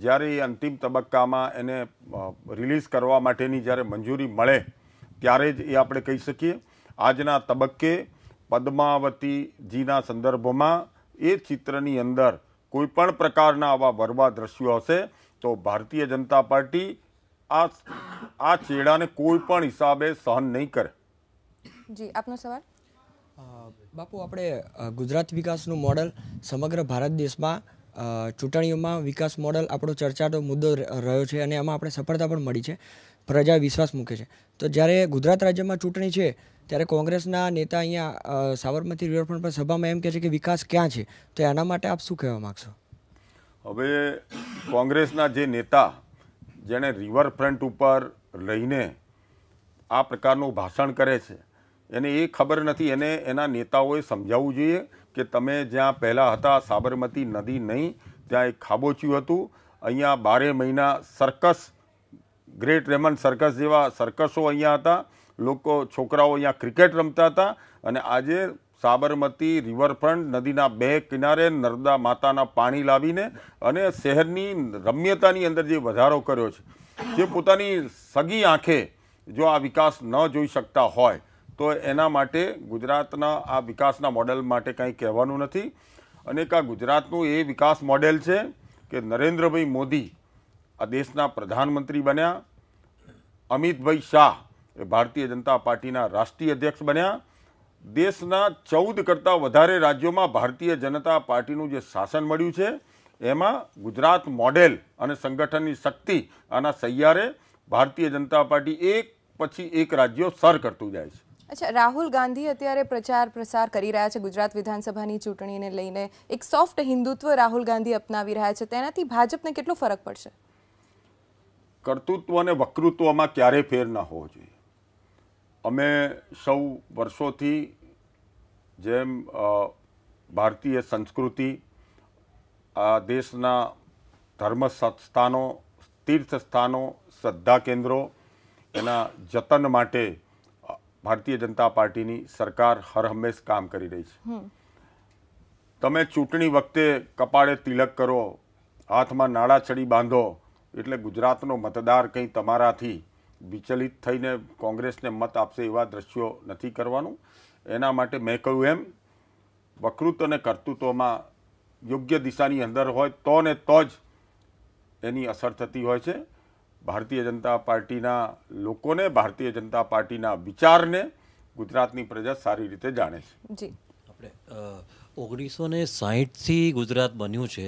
જ્યારે એ અંતિમ તબક્કામાં એને રિલીઝ કરવા માટેની જ્યારે મંજૂરી મળે ત્યારે જ એ આપણે કહી શકીએ આજના તબક્કે પદ્માવતીજીના સંદર્ભમાં એ ચિત્રની અંદર કોઈપણ પ્રકારના આવા વરવા દ્રશ્યો હશે તો ભારતીય જનતા પાર્ટી આ આ છેડાને કોઈ પણ હિસાબે સહન નહીં કરે જી આપનો સવાલ બાપુ આપણે ગુજરાત વિકાસનું મોડલ સમગ્ર ભારત દેશમાં ચૂંટણીઓમાં વિકાસ મોડલ આપણો ચર્ચાનો મુદ્દો રહ્યો છે અને એમાં આપણે સફળતા પણ મળી છે પ્રજા વિશ્વાસ મૂકે છે તો જ્યારે ગુજરાત રાજ્યમાં ચૂંટણી છે ત્યારે કોંગ્રેસના નેતા અહીંયા સાબરમતી રિવરફ્રન્ટ પર સભામાં એમ કહે છે કે વિકાસ ક્યાં છે તો એના માટે આપ શું કહેવા માગશો હવે કોંગ્રેસના જે નેતા જેણે રિવરફ્રન્ટ ઉપર રહીને આ પ્રકારનું ભાષણ કરે છે એને એ ખબર નથી એને એના નેતાઓએ સમજાવવું જોઈએ કે તમે જ્યાં પહેલાં હતા સાબરમતી નદી નહીં ત્યાં એક ખાબોચ્યું હતું અહીંયા બારે મહિના સર્કસ ગ્રેટ રેમન સર્કસ જેવા સર્કસો અહીંયા હતા લોકો છોકરાઓ અહીંયા ક્રિકેટ રમતા હતા અને આજે સાબરમતી રિવરફ્રન્ટ નદીના બે કિનારે નર્મદા માતાના પાણી લાવીને અને શહેરની રમ્યતાની અંદર જે વધારો કર્યો છે જે પોતાની સગી આંખે જો આ વિકાસ ન જોઈ શકતા હોય તો એના માટે ગુજરાતના આ વિકાસના મોડેલ માટે કંઈ કહેવાનું નથી અને આ ગુજરાતનું એ વિકાસ મોડેલ છે કે નરેન્દ્રભાઈ મોદી આ દેશના પ્રધાનમંત્રી બન્યા અમિતભાઈ શાહ એ ભારતીય જનતા પાર્ટીના રાષ્ટ્રીય અધ્યક્ષ બન્યા દેશના ચૌદ કરતાં વધારે રાજ્યોમાં ભારતીય જનતા પાર્ટીનું જે શાસન મળ્યું છે એમાં ગુજરાત મોડેલ અને સંગઠનની શક્તિ આના સૈયારે ભારતીય જનતા પાર્ટી એક પછી એક રાજ્યો સર કરતું જાય છે અચ્છા રાહુલ ગાંધી અત્યારે પ્રચાર પ્રસાર કરી રહ્યા છે ગુજરાત વિધાનસભાની ચૂંટણીને લઈને એક સોફ્ટ હિન્દુત્વ રાહુલ ગાંધી અપનાવી રહ્યા છે તેનાથી ભાજપને કેટલો ફરક પડશે કર્તૃત્વ અને વક્તૃત્વમાં ક્યારેય ફેર ન હોવો જોઈએ અમે સૌ વર્ષોથી જેમ ભારતીય સંસ્કૃતિ આ દેશના ધર્મ સ્થાનો તીર્થ સ્થાનો શ્રદ્ધા કેન્દ્રો એના જતન માટે ભારતીય જનતા પાર્ટીની સરકાર હરહંમેશ કામ કરી રહી છે તમે ચૂંટણી વખતે કપાળે તિલક કરો હાથમાં નાળા ચડી બાંધો એટલે ગુજરાતનો મતદાર કંઈ તમારાથી વિચલિત થઈને કોંગ્રેસને મત આપશે એવા દ્રશ્યો નથી કરવાનું એના માટે મેં કહ્યું એમ વકૃત્વ અને કર્તૃત્વમાં યોગ્ય દિશાની અંદર હોય તો ને તો જ એની અસર થતી હોય છે ભારતીય જનતા પાર્ટીના લોકોને ભારતીય જનતા પાર્ટીના વિચારને ગુજરાતની પ્રજા સારી રીતે જાણે છે જી આપણે ઓગણીસો ને સાહીઠથી ગુજરાત બન્યું છે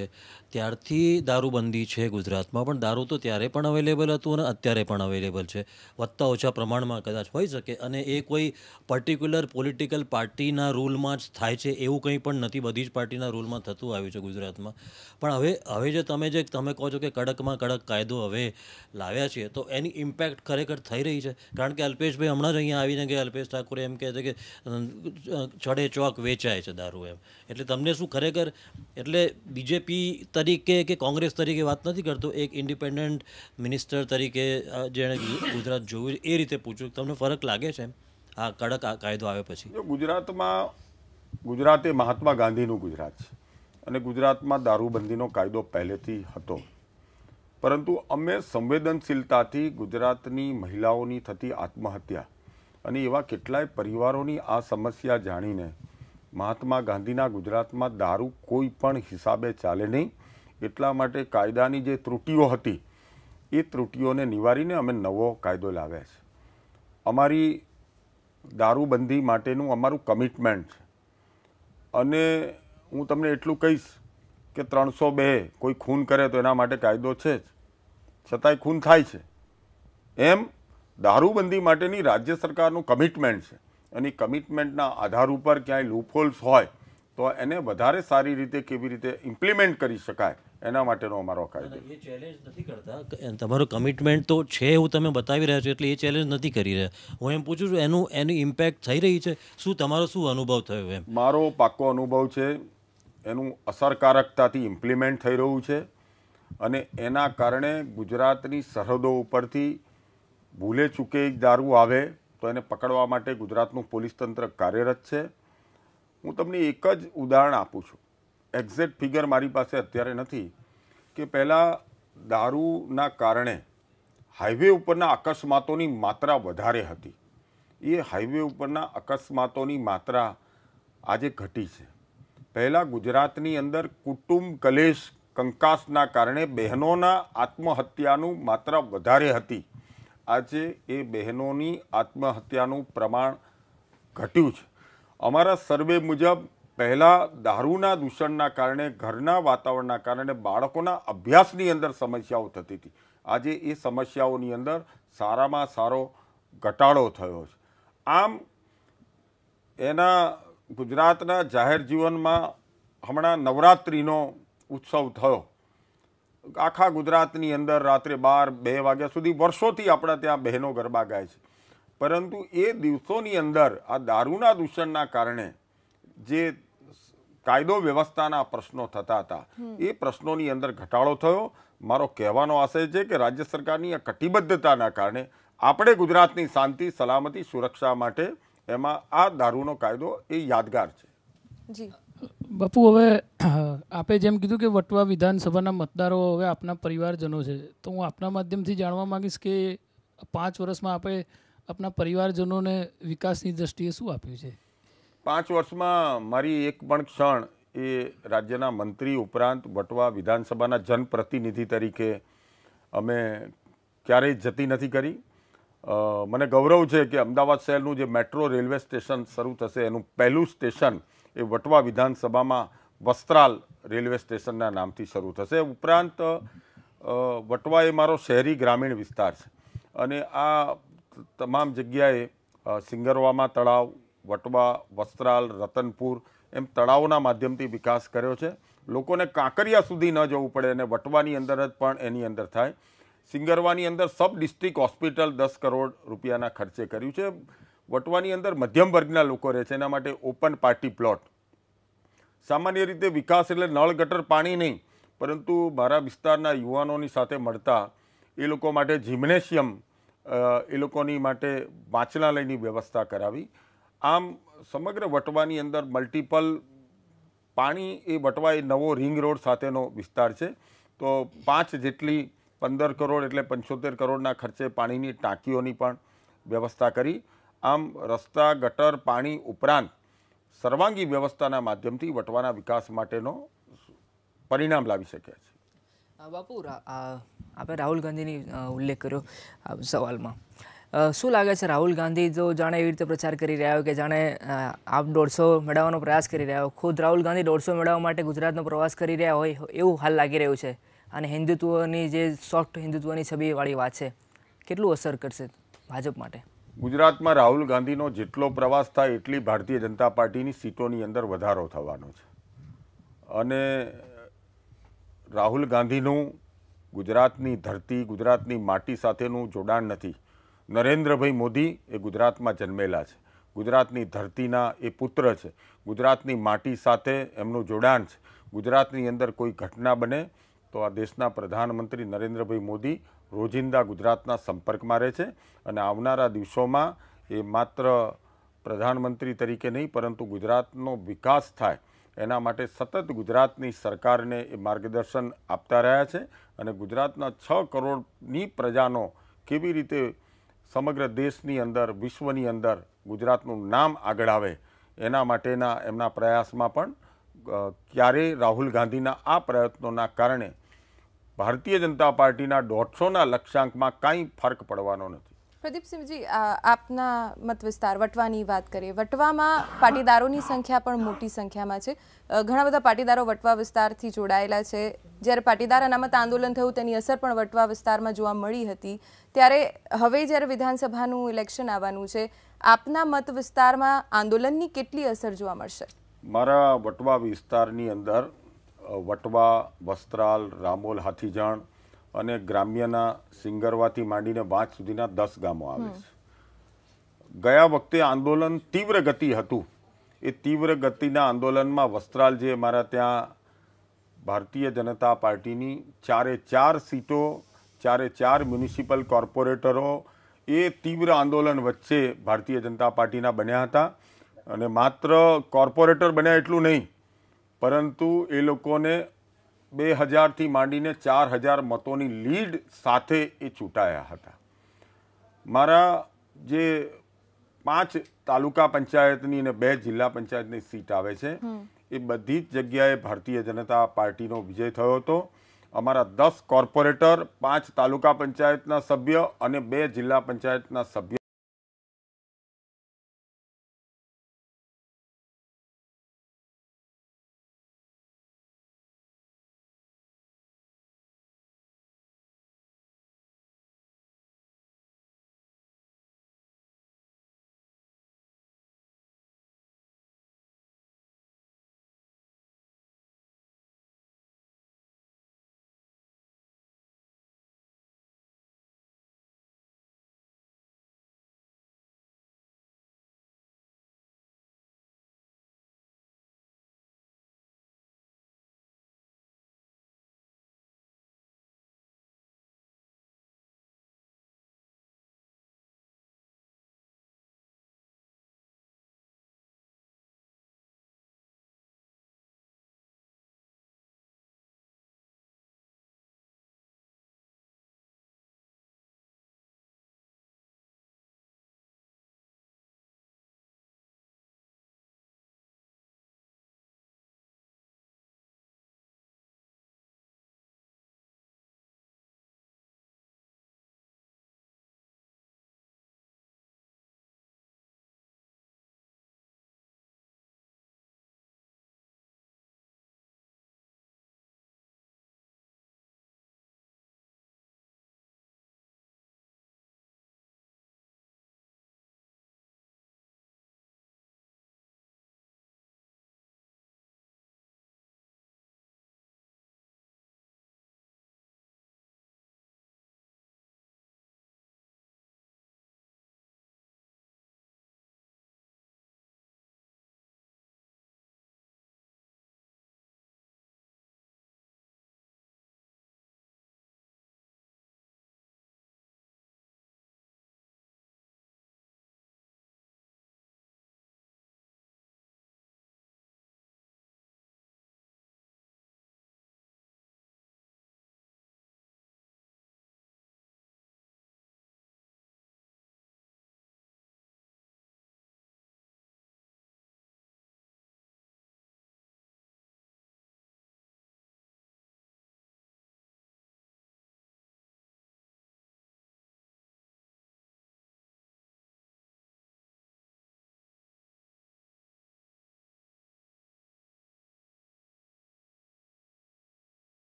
ત્યારથી દારૂબંધી છે ગુજરાતમાં પણ દારૂ તો ત્યારે પણ અવેલેબલ હતું અને અત્યારે પણ અવેલેબલ છે વધતા ઓછા પ્રમાણમાં કદાચ હોઈ શકે અને એ કોઈ પર્ટિક્યુલર પોલિટિકલ પાર્ટીના રૂલમાં જ થાય છે એવું કંઈ પણ નથી બધી જ પાર્ટીના રૂલમાં થતું આવ્યું છે ગુજરાતમાં પણ હવે હવે જે તમે જે તમે કહો છો કે કડકમાં કડક કાયદો હવે લાવ્યા છે તો એની ઇમ્પેક્ટ ખરેખર થઈ રહી છે કારણ કે અલ્પેશભાઈ હમણાં જ અહીંયા આવીને કે અલ્પેશ ઠાકોરે એમ કહે છે કે ચડે ચોક વેચાય છે દારૂ એમ એટલે તમને શું ખરેખર એટલે બીજેપી તરીકે તરીકે કે કોંગ્રેસ તરીકે વાત નથી કરતો એક ઇન્ડિપેન્ડન્ટ મિનિસ્ટર તરીકે જેણે ગુજરાત જોયું એ રીતે પૂછ્યું તમને ફરક લાગે છે આ કડક આ કાયદો આવે પછી ગુજરાતમાં ગુજરાત એ મહાત્મા ગાંધીનું ગુજરાત છે અને ગુજરાતમાં દારૂબંધીનો કાયદો પહેલેથી હતો પરંતુ અમે સંવેદનશીલતાથી ગુજરાતની મહિલાઓની થતી આત્મહત્યા અને એવા કેટલાય પરિવારોની આ સમસ્યા જાણીને મહાત્મા ગાંધીના ગુજરાતમાં દારૂ કોઈ પણ હિસાબે ચાલે નહીં એટલા માટે કાયદાની જે ત્રુટીઓ હતી એ ત્રુટીઓને નિવારીને અમે નવો કાયદો લાવ્યા છે અમારી દારૂબંધી માટેનું અમારું કમિટમેન્ટ છે અને હું તમને એટલું કહીશ કે ત્રણસો બે કોઈ ખૂન કરે તો એના માટે કાયદો છે જ છતાંય ખૂન થાય છે એમ દારૂબંધી માટેની રાજ્ય સરકારનું કમિટમેન્ટ છે અને કમિટમેન્ટના આધાર ઉપર ક્યાંય લૂપહોલ્સ હોય તો એને વધારે સારી રીતે કેવી રીતે ઇમ્પ્લિમેન્ટ કરી શકાય એના માટેનો અમારો કાયદો એ ચેલેન્જ નથી કરતા તમારું કમિટમેન્ટ તો છે એવું તમે બતાવી રહ્યા છો એટલે એ ચેલેન્જ નથી કરી રહ્યા હું એમ પૂછું છું એનું એની ઇમ્પેક્ટ થઈ રહી છે શું તમારો શું અનુભવ થયો એમ મારો પાક્કો અનુભવ છે એનું અસરકારકતાથી ઇમ્પ્લિમેન્ટ થઈ રહ્યું છે અને એના કારણે ગુજરાતની સરહદો ઉપરથી ભૂલે ચૂકે દારૂ આવે તો એને પકડવા માટે ગુજરાતનું પોલીસ તંત્ર કાર્યરત છે હું તમને એક જ ઉદાહરણ આપું છું એક્ઝેક્ટ ફિગર મારી પાસે અત્યારે નથી કે પહેલાં દારૂના કારણે હાઇવે ઉપરના અકસ્માતોની માત્રા વધારે હતી એ હાઇવે ઉપરના અકસ્માતોની માત્રા આજે ઘટી છે પહેલાં ગુજરાતની અંદર કુટુંબ કલેશ કંકાસના કારણે બહેનોના આત્મહત્યાનું માત્રા વધારે હતી આજે એ બહેનોની આત્મહત્યાનું પ્રમાણ ઘટ્યું છે અમારા સર્વે મુજબ પહેલાં દારૂના દૂષણના કારણે ઘરના વાતાવરણના કારણે બાળકોના અભ્યાસની અંદર સમસ્યાઓ થતી હતી આજે એ સમસ્યાઓની અંદર સારામાં સારો ઘટાડો થયો છે આમ એના ગુજરાતના જાહેર જીવનમાં હમણાં નવરાત્રિનો ઉત્સવ થયો આખા ગુજરાતની અંદર રાત્રે બાર બે વાગ્યા સુધી વર્ષોથી આપણા ત્યાં બહેનો ગરબા ગાય છે પરંતુ એ દિવસોની અંદર આ દારૂના દૂષણના કારણે જે કાયદો વ્યવસ્થાના પ્રશ્નો થતા હતા એ પ્રશ્નોની અંદર ઘટાડો થયો મારો કહેવાનો આશય છે કે રાજ્ય સરકારની આ કટિબદ્ધતાના કારણે આપણે ગુજરાતની શાંતિ સલામતી સુરક્ષા માટે એમાં આ દારૂનો કાયદો એ યાદગાર છે બાપુ હવે આપે જેમ કીધું કે વટવા વિધાનસભાના મતદારો હવે આપના પરિવારજનો છે તો હું આપના માધ્યમથી જાણવા માગીશ કે પાંચ વર્ષમાં આપે આપના પરિવારજનોને વિકાસની દ્રષ્ટિએ શું આપ્યું છે પાંચ વર્ષમાં મારી એક પણ ક્ષણ એ રાજ્યના મંત્રી ઉપરાંત વટવા વિધાનસભાના જનપ્રતિનિધિ તરીકે અમે ક્યારેય જતી નથી કરી મને ગૌરવ છે કે અમદાવાદ શહેરનું જે મેટ્રો રેલવે સ્ટેશન શરૂ થશે એનું પહેલું સ્ટેશન એ વટવા વિધાનસભામાં વસ્ત્રાલ રેલવે સ્ટેશનના નામથી શરૂ થશે ઉપરાંત વટવા એ મારો શહેરી ગ્રામીણ વિસ્તાર છે અને આ તમામ જગ્યાએ સિંગરવામાં તળાવ વટવા વસ્ત્રાલ રતનપુર એમ તળાવોના માધ્યમથી વિકાસ કર્યો છે લોકોને કાંકરિયા સુધી ન જવું પડે અને વટવાની અંદર જ પણ એની અંદર થાય સિંગરવાની અંદર સબ ડિસ્ટ્રિક્ટ હોસ્પિટલ દસ કરોડ રૂપિયાના ખર્ચે કર્યું છે વટવાની અંદર મધ્યમ વર્ગના લોકો રહે છે એના માટે ઓપન પાર્ટી પ્લોટ સામાન્ય રીતે વિકાસ એટલે નળ ગટર પાણી નહીં પરંતુ મારા વિસ્તારના યુવાનોની સાથે મળતા એ લોકો માટે જિમ્નેશિયમ એ લોકોની માટે વાંચનાલયની વ્યવસ્થા કરાવી આમ સમગ્ર વટવાની અંદર મલ્ટિપલ પાણી એ વટવા એ નવો રિંગ રોડ સાથેનો વિસ્તાર છે તો પાંચ જેટલી પંદર કરોડ એટલે પંચોતેર કરોડના ખર્ચે પાણીની ટાંકીઓની પણ વ્યવસ્થા કરી આમ રસ્તા ગટર પાણી ઉપરાંત સર્વાંગી વ્યવસ્થાના માધ્યમથી વટવાના વિકાસ માટેનો પરિણામ લાવી શક્યા છે બાપુ આપણે રાહુલ ગાંધીની ઉલ્લેખ કર્યો સવાલમાં શું લાગે છે રાહુલ ગાંધી જો જાણે એવી રીતે પ્રચાર કરી રહ્યા હોય કે જાણે આપ દોઢસો મેળવવાનો પ્રયાસ કરી રહ્યા હોય ખુદ રાહુલ ગાંધી દોઢસો મેળવવા માટે ગુજરાતનો પ્રવાસ કરી રહ્યા હોય એવું હાલ લાગી રહ્યું છે અને હિન્દુત્વની જે સોફ્ટ હિન્દુત્વની છબીવાળી વાત છે કેટલું અસર કરશે ભાજપ માટે ગુજરાતમાં રાહુલ ગાંધીનો જેટલો પ્રવાસ થાય એટલી ભારતીય જનતા પાર્ટીની સીટોની અંદર વધારો થવાનો છે અને રાહુલ ગાંધીનું ગુજરાતની ધરતી ગુજરાતની માટી સાથેનું જોડાણ નથી નરેન્દ્રભાઈ મોદી એ ગુજરાતમાં જન્મેલા છે ગુજરાતની ધરતીના એ પુત્ર છે ગુજરાતની માટી સાથે એમનું જોડાણ છે ગુજરાતની અંદર કોઈ ઘટના બને તો આ દેશના પ્રધાનમંત્રી નરેન્દ્રભાઈ મોદી રોજિંદા ગુજરાતના સંપર્કમાં રહે છે અને આવનારા દિવસોમાં એ માત્ર પ્રધાનમંત્રી તરીકે નહીં પરંતુ ગુજરાતનો વિકાસ થાય એના માટે સતત ગુજરાતની સરકારને એ માર્ગદર્શન આપતા રહ્યા છે અને ગુજરાતના છ કરોડની પ્રજાનો કેવી રીતે સમગ્ર દેશની અંદર વિશ્વની અંદર ગુજરાતનું નામ આગળ આવે એના માટેના એમના પ્રયાસમાં પણ ક્યારેય રાહુલ ગાંધીના આ પ્રયત્નોના કારણે ભારતીય જનતા પાર્ટીના દોઢસોના લક્ષ્યાંકમાં કાંઈ ફરક પડવાનો નથી પ્રદીપસિંહજી આપના મત વિસ્તાર વટવાની વાત કરીએ વટવામાં પાટીદારોની સંખ્યા પણ મોટી સંખ્યામાં છે ઘણા બધા પાટીદારો વટવા વિસ્તારથી જોડાયેલા છે જ્યારે પાટીદાર અનામત આંદોલન થયું તેની અસર પણ વટવા વિસ્તારમાં જોવા મળી હતી ત્યારે હવે જ્યારે વિધાનસભાનું ઇલેક્શન આવવાનું છે આપના મત વિસ્તારમાં આંદોલનની કેટલી અસર જોવા મળશે મારા વટવા વિસ્તારની અંદર વટવા વસ્ત્રાલ રામોલ હાથીજાણ અને ગ્રામ્યના સિંગરવાથી માંડીને વાંચ સુધીના દસ ગામો આવે છે ગયા વખતે આંદોલન તીવ્ર ગતિ હતું એ તીવ્ર ગતિના આંદોલનમાં વસ્ત્રાલ જે મારા ત્યાં ભારતીય જનતા પાર્ટીની ચારે ચાર સીટો ચારે ચાર મ્યુનિસિપલ કોર્પોરેટરો એ તીવ્ર આંદોલન વચ્ચે ભારતીય જનતા પાર્ટીના બન્યા હતા અને માત્ર કોર્પોરેટર બન્યા એટલું નહીં પરંતુ એ લોકોને બે હજારથી માંડીને ચાર હજાર મતોની લીડ સાથે એ ચૂંટાયા હતા મારા જે પાંચ તાલુકા પંચાયતની અને બે જિલ્લા પંચાયતની સીટ આવે છે એ બધી જ જગ્યાએ ભારતીય જનતા પાર્ટીનો વિજય થયો હતો અમારા દસ કોર્પોરેટર પાંચ તાલુકા પંચાયતના સભ્ય અને બે જિલ્લા પંચાયતના સભ્ય